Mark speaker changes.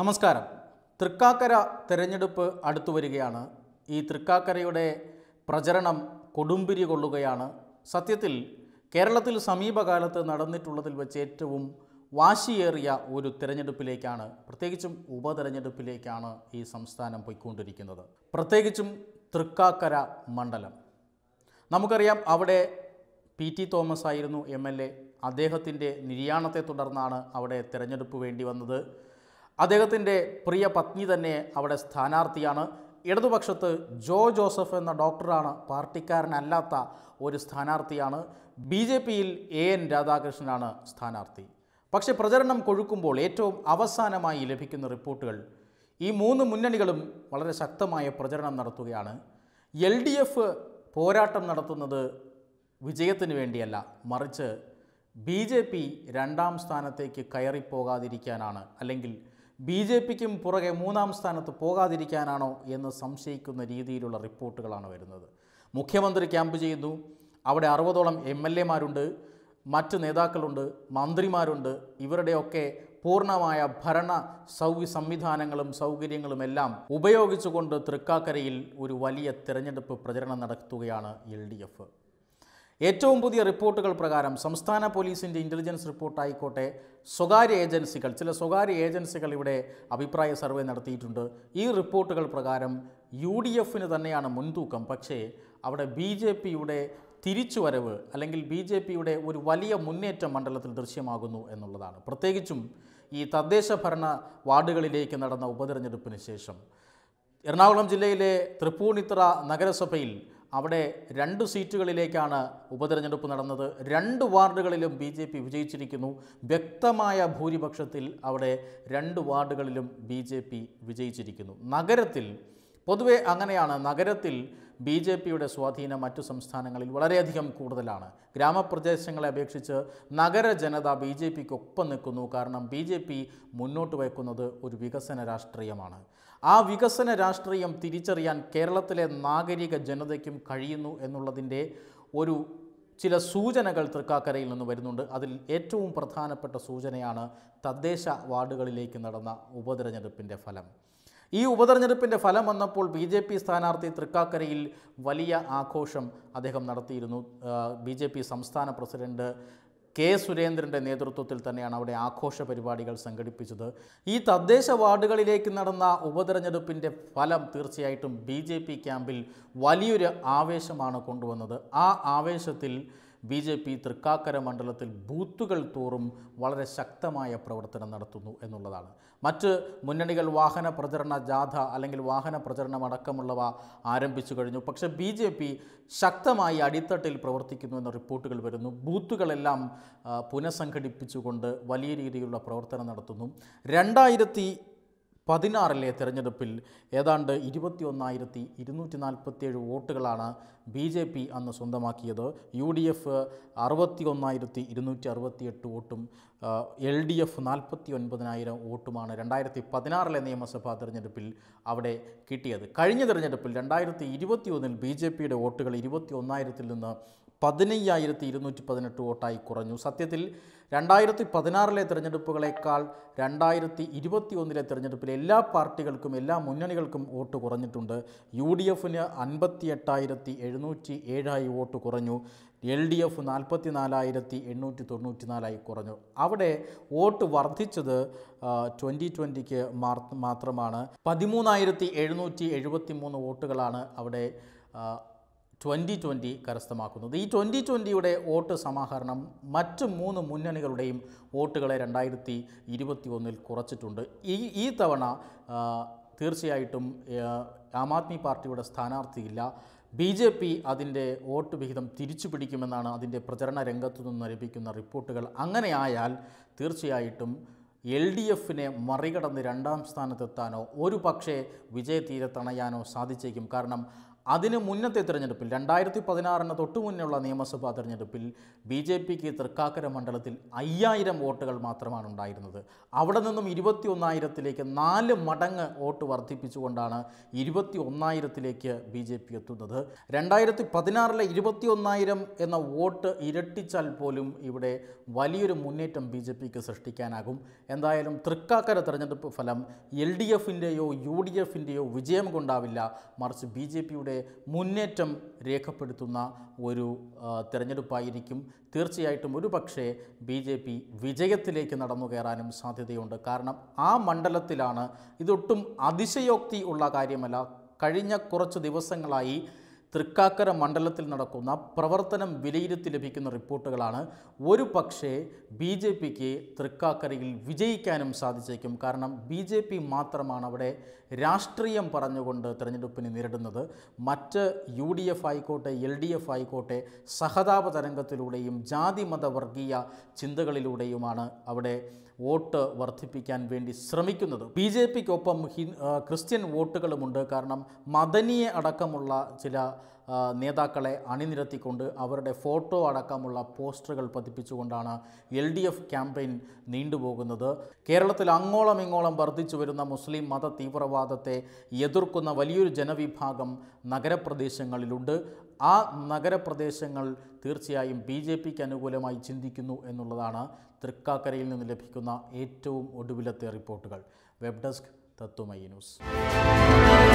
Speaker 1: നമസ്കാരം തൃക്കാക്കര തെരഞ്ഞെടുപ്പ് അടുത്തു വരികയാണ് ഈ തൃക്കാക്കരയുടെ പ്രചരണം കൊടുമ്പിരി കൊള്ളുകയാണ് സത്യത്തിൽ കേരളത്തിൽ സമീപകാലത്ത് നടന്നിട്ടുള്ളതിൽ വെച്ച് ഏറ്റവും വാശിയേറിയ ഒരു തിരഞ്ഞെടുപ്പിലേക്കാണ് പ്രത്യേകിച്ചും ഉപതെരഞ്ഞെടുപ്പിലേക്കാണ് ഈ സംസ്ഥാനം പോയിക്കൊണ്ടിരിക്കുന്നത് പ്രത്യേകിച്ചും തൃക്കാക്കര മണ്ഡലം നമുക്കറിയാം അവിടെ പി ടി തോമസ് ആയിരുന്നു എം എൽ എ അദ്ദേഹത്തിൻ്റെ നിര്യാണത്തെ തുടർന്നാണ് അവിടെ തിരഞ്ഞെടുപ്പ് വേണ്ടി വന്നത് അദ്ദേഹത്തിൻ്റെ പ്രിയ പത്നി തന്നെ അവിടെ സ്ഥാനാർത്ഥിയാണ് ഇടതുപക്ഷത്ത് ജോ ജോസഫ് എന്ന ഡോക്ടറാണ് പാർട്ടിക്കാരനല്ലാത്ത ഒരു സ്ഥാനാർത്ഥിയാണ് ബി ജെ പിയിൽ എ എൻ രാധാകൃഷ്ണനാണ് സ്ഥാനാർത്ഥി പക്ഷെ പ്രചരണം കൊഴുക്കുമ്പോൾ ഏറ്റവും അവസാനമായി ലഭിക്കുന്ന റിപ്പോർട്ടുകൾ ഈ മൂന്ന് മുന്നണികളും വളരെ ശക്തമായ പ്രചരണം നടത്തുകയാണ് എൽ ഡി എഫ് പോരാട്ടം നടത്തുന്നത് വിജയത്തിന് വേണ്ടിയല്ല മറിച്ച് ബി ജെ പി രണ്ടാം സ്ഥാനത്തേക്ക് കയറിപ്പോകാതിരിക്കാനാണ് അല്ലെങ്കിൽ ബി ജെ പിക്കും പുറകെ മൂന്നാം സ്ഥാനത്ത് പോകാതിരിക്കാനാണോ എന്ന് സംശയിക്കുന്ന രീതിയിലുള്ള റിപ്പോർട്ടുകളാണ് വരുന്നത് മുഖ്യമന്ത്രി ക്യാമ്പ് ചെയ്യുന്നു അവിടെ അറുപതോളം എം എൽ എമാരുണ്ട് മറ്റ് നേതാക്കളുണ്ട് മന്ത്രിമാരുണ്ട് ഇവരുടെയൊക്കെ പൂർണ്ണമായ ഭരണ സൗകര്യ സംവിധാനങ്ങളും സൗകര്യങ്ങളുമെല്ലാം ഉപയോഗിച്ചുകൊണ്ട് തൃക്കാക്കരയിൽ ഒരു വലിയ തിരഞ്ഞെടുപ്പ് പ്രചരണം നടത്തുകയാണ് എൽ ഏറ്റവും പുതിയ റിപ്പോർട്ടുകൾ പ്രകാരം സംസ്ഥാന പോലീസിൻ്റെ ഇൻ്റലിജൻസ് റിപ്പോർട്ടായിക്കോട്ടെ സ്വകാര്യ ഏജൻസികൾ ചില സ്വകാര്യ ഏജൻസികൾ ഇവിടെ അഭിപ്രായ സർവേ നടത്തിയിട്ടുണ്ട് ഈ റിപ്പോർട്ടുകൾ പ്രകാരം യു ഡി എഫിന് തന്നെയാണ് മുൻതൂക്കം പക്ഷേ അവിടെ ബി ജെ പിയുടെ തിരിച്ചുവരവ് അല്ലെങ്കിൽ ബി ജെ പിയുടെ ഒരു വലിയ മുന്നേറ്റം മണ്ഡലത്തിൽ ദൃശ്യമാകുന്നു എന്നുള്ളതാണ് പ്രത്യേകിച്ചും ഈ തദ്ദേശ ഭരണ വാർഡുകളിലേക്ക് നടന്ന ഉപതെരഞ്ഞെടുപ്പിന് ശേഷം എറണാകുളം ജില്ലയിലെ തൃപ്പൂണിത്തറ നഗരസഭയിൽ അവിടെ രണ്ട് സീറ്റുകളിലേക്കാണ് ഉപതെരഞ്ഞെടുപ്പ് നടന്നത് രണ്ട് വാർഡുകളിലും ബി ജെ പി വിജയിച്ചിരിക്കുന്നു വ്യക്തമായ ഭൂരിപക്ഷത്തിൽ അവിടെ രണ്ട് വാർഡുകളിലും ബി ജെ പി വിജയിച്ചിരിക്കുന്നു നഗരത്തിൽ പൊതുവെ അങ്ങനെയാണ് നഗരത്തിൽ ബി ജെ പിയുടെ സ്വാധീനം മറ്റു സംസ്ഥാനങ്ങളിൽ വളരെയധികം കൂടുതലാണ് ഗ്രാമപ്രദേശങ്ങളെ അപേക്ഷിച്ച് നഗര ജനത ബി ജെ പിക്ക് ഒപ്പം നിൽക്കുന്നു കാരണം ബി ജെ പി മുന്നോട്ട് വയ്ക്കുന്നത് ഒരു വികസന രാഷ്ട്രീയമാണ് ആ വികസന രാഷ്ട്രീയം തിരിച്ചറിയാൻ കേരളത്തിലെ നാഗരിക ജനതയ്ക്കും കഴിയുന്നു എന്നുള്ളതിൻ്റെ ഒരു ചില സൂചനകൾ തൃക്കാക്കരയിൽ നിന്ന് വരുന്നുണ്ട് അതിൽ ഏറ്റവും പ്രധാനപ്പെട്ട സൂചനയാണ് തദ്ദേശ വാർഡുകളിലേക്ക് നടന്ന ഉപതെരഞ്ഞെടുപ്പിൻ്റെ ഫലം ഈ ഉപതെരഞ്ഞെടുപ്പിൻ്റെ ഫലം വന്നപ്പോൾ ബി ജെ പി സ്ഥാനാർത്ഥി തൃക്കാക്കരയിൽ വലിയ ആഘോഷം അദ്ദേഹം നടത്തിയിരുന്നു ബി ജെ പി സംസ്ഥാന പ്രസിഡന്റ് കെ സുരേന്ദ്രൻ്റെ നേതൃത്വത്തിൽ തന്നെയാണ് അവിടെ ആഘോഷ പരിപാടികൾ സംഘടിപ്പിച്ചത് ഈ തദ്ദേശ വാർഡുകളിലേക്ക് നടന്ന ഉപതെരഞ്ഞെടുപ്പിൻ്റെ ഫലം തീർച്ചയായിട്ടും ബി ക്യാമ്പിൽ വലിയൊരു ആവേശമാണ് കൊണ്ടുവന്നത് ആ ആവേശത്തിൽ ബി ജെ പി തൃക്കാക്കര മണ്ഡലത്തിൽ ബൂത്തുകൾ തോറും വളരെ ശക്തമായ പ്രവർത്തനം നടത്തുന്നു എന്നുള്ളതാണ് മറ്റ് മുന്നണികൾ വാഹന പ്രചരണ ജാഥ അല്ലെങ്കിൽ വാഹന പ്രചരണം അടക്കമുള്ളവ ആരംഭിച്ചു കഴിഞ്ഞു പക്ഷേ ബി ജെ പി ശക്തമായി അടിത്തട്ടിൽ പ്രവർത്തിക്കുന്നു എന്ന റിപ്പോർട്ടുകൾ വരുന്നു ബൂത്തുകളെല്ലാം പുനഃസംഘടിപ്പിച്ചുകൊണ്ട് വലിയ രീതിയിലുള്ള പ്രവർത്തനം നടത്തുന്നു രണ്ടായിരത്തി പതിനാറിലെ തെരഞ്ഞെടുപ്പിൽ ഏതാണ്ട് ഇരുപത്തി ഒന്നായിരത്തി ഇരുന്നൂറ്റി നാൽപ്പത്തിയേഴ് വോട്ടുകളാണ് ബി ജെ പി അന്ന് സ്വന്തമാക്കിയത് യു ഡി എഫ് അറുപത്തി ഒന്നായിരത്തി ഇരുന്നൂറ്റി അറുപത്തിയെട്ട് വോട്ടും എൽ ഡി എഫ് നാൽപ്പത്തി ഒൻപതിനായിരം വോട്ടുമാണ് രണ്ടായിരത്തി പതിനാറിലെ നിയമസഭാ തെരഞ്ഞെടുപ്പിൽ അവിടെ കിട്ടിയത് കഴിഞ്ഞ തെരഞ്ഞെടുപ്പിൽ രണ്ടായിരത്തി ഇരുപത്തി ഒന്നിൽ ബി ജെ പിയുടെ വോട്ടുകൾ ഇരുപത്തി ഒന്നായിരത്തിൽ നിന്ന് പതിനയ്യായിരത്തി ഇരുന്നൂറ്റി പതിനെട്ട് വോട്ടായി കുറഞ്ഞു സത്യത്തിൽ രണ്ടായിരത്തി പതിനാറിലെ തിരഞ്ഞെടുപ്പുകളേക്കാൾ രണ്ടായിരത്തി ഇരുപത്തി ഒന്നിലെ തിരഞ്ഞെടുപ്പിൽ എല്ലാ പാർട്ടികൾക്കും എല്ലാ മുന്നണികൾക്കും വോട്ട് കുറഞ്ഞിട്ടുണ്ട് യു ഡി എഫിന് അൻപത്തി എട്ടായിരത്തി എഴുന്നൂറ്റി ഏഴായി വോട്ട് കുറഞ്ഞു എൽ ഡി എഫ് നാൽപ്പത്തി നാലായിരത്തി എണ്ണൂറ്റി തൊണ്ണൂറ്റി നാലായി കുറഞ്ഞു അവിടെ വോട്ട് വർദ്ധിച്ചത് ട്വൻറ്റി ട്വൻറ്റിക്ക് മാത്രമാണ് പതിമൂന്നായിരത്തി എഴുന്നൂറ്റി എഴുപത്തി മൂന്ന് വോട്ടുകളാണ് അവിടെ ട്വൻ്റി ട്വൻ്റി കരസ്ഥമാക്കുന്നത് ഈ ട്വൻ്റി ട്വൻ്റിയുടെ വോട്ട് സമാഹരണം മറ്റ് മൂന്ന് മുന്നണികളുടെയും വോട്ടുകളെ രണ്ടായിരത്തി ഇരുപത്തി ഒന്നിൽ കുറച്ചിട്ടുണ്ട് ഈ ഈ തവണ തീർച്ചയായിട്ടും ആം ആദ്മി പാർട്ടിയുടെ സ്ഥാനാർത്ഥിയില്ല ബി ജെ പി അതിൻ്റെ വോട്ട് വിഹിതം തിരിച്ചു പിടിക്കുമെന്നാണ് അതിൻ്റെ പ്രചരണ രംഗത്തു നിന്ന് ലഭിക്കുന്ന റിപ്പോർട്ടുകൾ അങ്ങനെയായാൽ തീർച്ചയായിട്ടും എൽ ഡി എഫിനെ മറികടന്ന് രണ്ടാം സ്ഥാനത്തെത്താനോ ഒരു പക്ഷേ തീരെ തണയാനോ സാധിച്ചേക്കും കാരണം അതിന് മുന്നത്തെ തിരഞ്ഞെടുപ്പിൽ രണ്ടായിരത്തി പതിനാറിന് തൊട്ടു മുന്നേയുള്ള നിയമസഭാ തിരഞ്ഞെടുപ്പിൽ ബി ജെ പിക്ക് തൃക്കാക്കര മണ്ഡലത്തിൽ അയ്യായിരം വോട്ടുകൾ മാത്രമാണ് ഉണ്ടായിരുന്നത് അവിടെ നിന്നും ഇരുപത്തി ഒന്നായിരത്തിലേക്ക് നാല് മടങ്ങ് വോട്ട് വർദ്ധിപ്പിച്ചുകൊണ്ടാണ് ഇരുപത്തി ഒന്നായിരത്തിലേക്ക് ബി ജെ പി എത്തുന്നത് രണ്ടായിരത്തി പതിനാറിലെ ഇരുപത്തി ഒന്നായിരം എന്ന വോട്ട് ഇരട്ടിച്ചാൽ പോലും ഇവിടെ വലിയൊരു മുന്നേറ്റം ബി ജെ പിക്ക് സൃഷ്ടിക്കാനാകും എന്തായാലും തൃക്കാക്കര തെരഞ്ഞെടുപ്പ് ഫലം എൽ ഡി എഫിൻ്റെയോ യു ഡി എഫിൻ്റെയോ വിജയം കൊണ്ടാവില്ല മറിച്ച് ബി ജെ പിയുടെ ജനങ്ങളുടെ മുന്നേറ്റം രേഖപ്പെടുത്തുന്ന ഒരു തിരഞ്ഞെടുപ്പായിരിക്കും തീർച്ചയായിട്ടും ഒരു പക്ഷേ ബി ജെ പി വിജയത്തിലേക്ക് നടന്നു കയറാനും സാധ്യതയുണ്ട് കാരണം ആ മണ്ഡലത്തിലാണ് ഇതൊട്ടും അതിശയോക്തി ഉള്ള കാര്യമല്ല കഴിഞ്ഞ കുറച്ച് ദിവസങ്ങളായി തൃക്കാക്കര മണ്ഡലത്തിൽ നടക്കുന്ന പ്രവർത്തനം വിലയിരുത്തി ലഭിക്കുന്ന റിപ്പോർട്ടുകളാണ് ഒരു പക്ഷേ ബി ജെ പിക്ക് തൃക്കാക്കരയിൽ വിജയിക്കാനും സാധിച്ചേക്കും കാരണം ബി ജെ പി മാത്രമാണ് അവിടെ രാഷ്ട്രീയം പറഞ്ഞുകൊണ്ട് തിരഞ്ഞെടുപ്പിനെ നേരിടുന്നത് മറ്റ് യു ഡി എഫ് ആയിക്കോട്ടെ എൽ ഡി എഫ് ആയിക്കോട്ടെ സഹതാപ തരംഗത്തിലൂടെയും ജാതിമത വർഗീയ ചിന്തകളിലൂടെയുമാണ് അവിടെ വോട്ട് വർദ്ധിപ്പിക്കാൻ വേണ്ടി ശ്രമിക്കുന്നത് ബി ജെ പിക്കൊപ്പം ക്രിസ്ത്യൻ വോട്ടുകളുമുണ്ട് കാരണം മദനിയെ അടക്കമുള്ള ചില നേതാക്കളെ അണിനിരത്തിക്കൊണ്ട് അവരുടെ ഫോട്ടോ അടക്കമുള്ള പോസ്റ്ററുകൾ പതിപ്പിച്ചുകൊണ്ടാണ് എൽ ഡി എഫ് ക്യാമ്പയിൻ നീണ്ടുപോകുന്നത് കേരളത്തിൽ അങ്ങോളം ഇങ്ങോളം വർദ്ധിച്ചു വരുന്ന മുസ്ലിം മത തീവ്രവാദത്തെ എതിർക്കുന്ന വലിയൊരു ജനവിഭാഗം നഗരപ്രദേശങ്ങളിലുണ്ട് ആ നഗരപ്രദേശങ്ങൾ തീർച്ചയായും ബി ജെ പിക്ക് അനുകൂലമായി ചിന്തിക്കുന്നു എന്നുള്ളതാണ് തൃക്കാക്കരയിൽ നിന്ന് ലഭിക്കുന്ന ഏറ്റവും ഒടുവിലത്തെ റിപ്പോർട്ടുകൾ വെബ് ഡെസ്ക് ന്യൂസ്